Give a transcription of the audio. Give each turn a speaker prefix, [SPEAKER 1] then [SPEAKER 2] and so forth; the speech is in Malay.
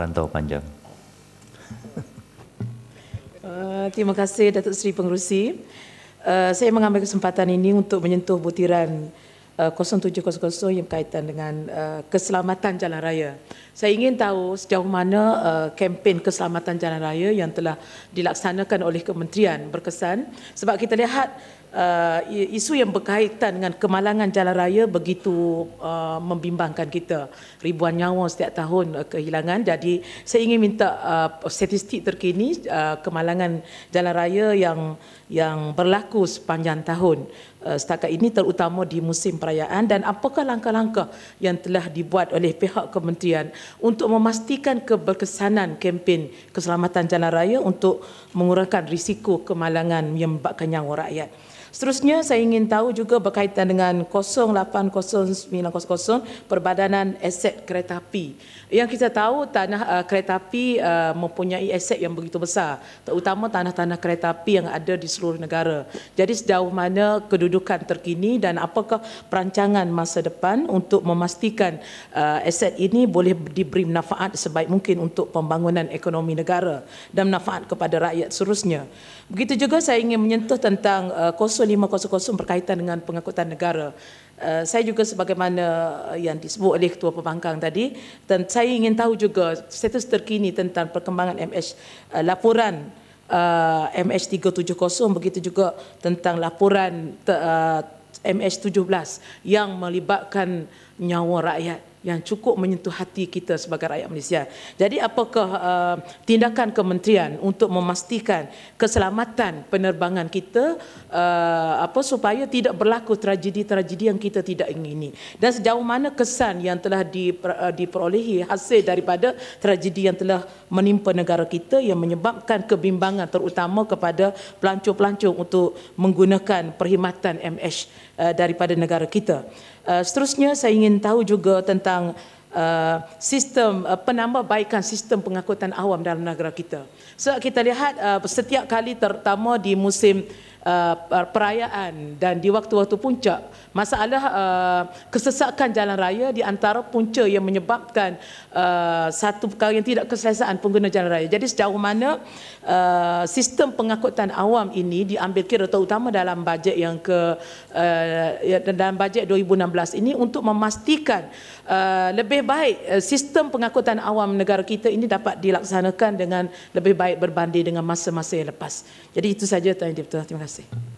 [SPEAKER 1] rantau panjang. Uh, terima kasih Datuk Seri Pengerusi. Uh, saya mengambil kesempatan ini untuk menyentuh butiran 0700 yang berkaitan dengan uh, keselamatan jalan raya. Saya ingin tahu sejauh mana uh, kempen keselamatan jalan raya yang telah dilaksanakan oleh kementerian berkesan sebab kita lihat uh, isu yang berkaitan dengan kemalangan jalan raya begitu membimbangkan kita. Ribuan nyawa setiap tahun kehilangan. Jadi saya ingin minta statistik terkini kemalangan jalan raya yang yang berlaku sepanjang tahun Eh, setakat ini terutama di musim perayaan dan apakah langkah-langkah yang telah dibuat oleh pihak kementerian untuk memastikan keberkesanan kempen keselamatan jalan raya untuk mengurangkan risiko kemalangan yang membabkan nyawa rakyat. Seterusnya saya ingin tahu juga berkaitan dengan 080900 perbadanan aset kereta api. Yang kita tahu tanah uh, kereta api uh, mempunyai aset yang begitu besar, terutama tanah-tanah kereta api yang ada di seluruh negara. Jadi sejauh mana kedudukan terkini dan apakah perancangan masa depan untuk memastikan uh, aset ini boleh diberi manfaat sebaik mungkin untuk pembangunan ekonomi negara dan manfaat kepada rakyat seterusnya. Begitu juga saya ingin menyentuh tentang uh, 500 berkaitan dengan pengangkutan negara. Eh, saya juga sebagaimana eh, yang disebut oleh Ketua Pembangkang tadi dan saya ingin tahu juga status terkini tentang perkembangan MH eh, laporan MH370 begitu juga tentang laporan MH17 yang melibatkan nyawa rakyat yang cukup menyentuh hati kita sebagai rakyat Malaysia. Jadi apakah uh, tindakan kementerian untuk memastikan keselamatan penerbangan kita uh, apa supaya tidak berlaku tragedi-tragedi yang kita tidak ingini dan sejauh mana kesan yang telah uh, diperolehi hasil daripada tragedi yang telah menimpa negara kita yang menyebabkan kebimbangan terutama kepada pelancong-pelancong untuk menggunakan perkhidmatan MH uh, daripada negara kita. Uh, seterusnya saya ingin tahu juga tentang tentang uh, sistem uh, penambahbaikan sistem pengangkutan awam dalam negara kita. So kita lihat uh, setiap kali terutama di musim uh, uh, perayaan dan di waktu-waktu puncak masalah uh, kesesakan jalan raya di antara punca yang menyebabkan uh, satu perkara yang tidak keselesaan pengguna jalan raya. Jadi sejauh mana uh, sistem pengangkutan awam ini diambil kira terutama dalam bajet yang ke uh, ya, dalam bajet 2016 ini untuk memastikan uh, lebih baik uh, sistem pengangkutan awam negara kita ini dapat dilaksanakan dengan lebih baik berbanding dengan masa-masa yang lepas. Jadi itu saja Tuan Deputy. Terima kasih. Merci.